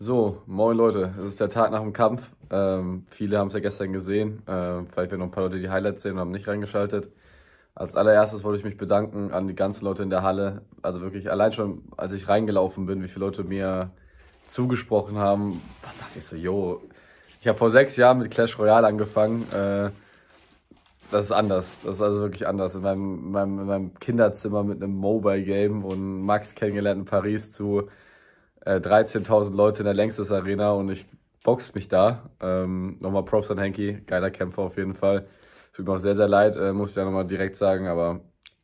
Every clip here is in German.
So, moin Leute, es ist der Tag nach dem Kampf. Ähm, viele haben es ja gestern gesehen. Ähm, vielleicht werden noch ein paar Leute die Highlights sehen und haben nicht reingeschaltet. Als allererstes wollte ich mich bedanken an die ganzen Leute in der Halle. Also wirklich, allein schon, als ich reingelaufen bin, wie viele Leute mir zugesprochen haben. Da dachte ich so, yo, ich habe vor sechs Jahren mit Clash Royale angefangen. Äh, das ist anders. Das ist also wirklich anders. In meinem, in meinem, in meinem Kinderzimmer mit einem Mobile-Game und Max kennengelernt in Paris zu 13.000 äh, Leute in der Längstes Arena und ich boxt mich da. Ähm, nochmal Props an Henki, geiler Kämpfer auf jeden Fall. Tut mir auch sehr, sehr leid, äh, muss ich da nochmal direkt sagen, aber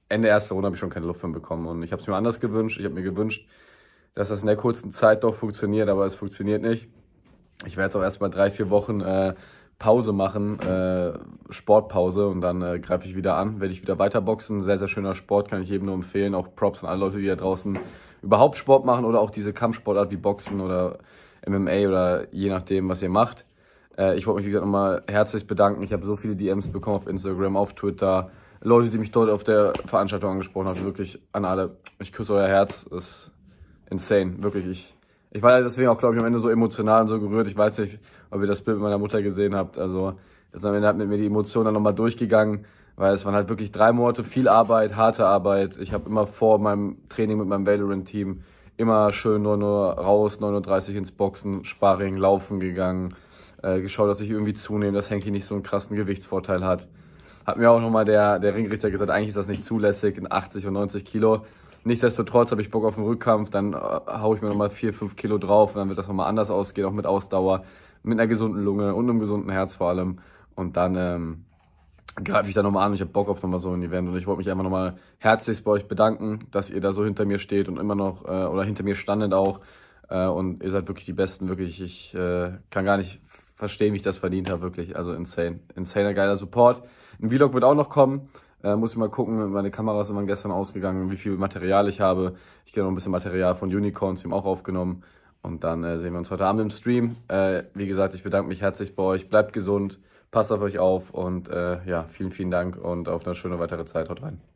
Ende erster Runde habe ich schon keine Luft mehr bekommen und ich habe es mir anders gewünscht. Ich habe mir gewünscht, dass das in der kurzen Zeit doch funktioniert, aber es funktioniert nicht. Ich werde jetzt auch erstmal drei, vier Wochen äh, Pause machen, äh, Sportpause und dann äh, greife ich wieder an, werde ich wieder weiter boxen. Sehr, sehr schöner Sport, kann ich jedem nur empfehlen. Auch Props an alle Leute, die da draußen überhaupt Sport machen oder auch diese Kampfsportart wie Boxen oder MMA oder je nachdem, was ihr macht. Äh, ich wollte mich, wie gesagt, nochmal herzlich bedanken. Ich habe so viele DMs bekommen auf Instagram, auf Twitter. Leute, die mich dort auf der Veranstaltung angesprochen haben, wirklich an alle. Ich küsse euer Herz. Das ist insane, wirklich. Ich, ich war deswegen auch, glaube ich, am Ende so emotional und so gerührt. Ich weiß nicht, ob ihr das Bild mit meiner Mutter gesehen habt. Also, jetzt am Ende hat mit mir die Emotionen dann nochmal durchgegangen. Weil es waren halt wirklich drei Monate viel Arbeit, harte Arbeit. Ich habe immer vor meinem Training mit meinem Valorant-Team immer schön nur nur raus, 9.30 Uhr ins Boxen, Sparring, Laufen gegangen. Äh, geschaut, dass ich irgendwie zunehme, dass Henki nicht so einen krassen Gewichtsvorteil hat. Hat mir auch nochmal der, der Ringrichter gesagt, eigentlich ist das nicht zulässig in 80 und 90 Kilo. Nichtsdestotrotz habe ich Bock auf den Rückkampf, dann äh, haue ich mir nochmal 4, 5 Kilo drauf und dann wird das nochmal anders ausgehen, auch mit Ausdauer, mit einer gesunden Lunge und einem gesunden Herz vor allem. Und dann ähm, greife ich da nochmal an und ich habe Bock auf nochmal so ein Event und ich wollte mich einfach nochmal herzlichst bei euch bedanken, dass ihr da so hinter mir steht und immer noch, äh, oder hinter mir standet auch äh, und ihr seid wirklich die Besten, wirklich, ich äh, kann gar nicht verstehen, wie ich das verdient habe, wirklich, also insane, insaner geiler Support. Ein Vlog wird auch noch kommen, äh, muss ich mal gucken, meine Kameras sind gestern ausgegangen, wie viel Material ich habe, ich habe noch ein bisschen Material von Unicorns, die haben auch aufgenommen, und dann äh, sehen wir uns heute Abend im Stream. Äh, wie gesagt, ich bedanke mich herzlich bei euch. Bleibt gesund, passt auf euch auf und äh, ja, vielen, vielen Dank und auf eine schöne weitere Zeit. Haut rein.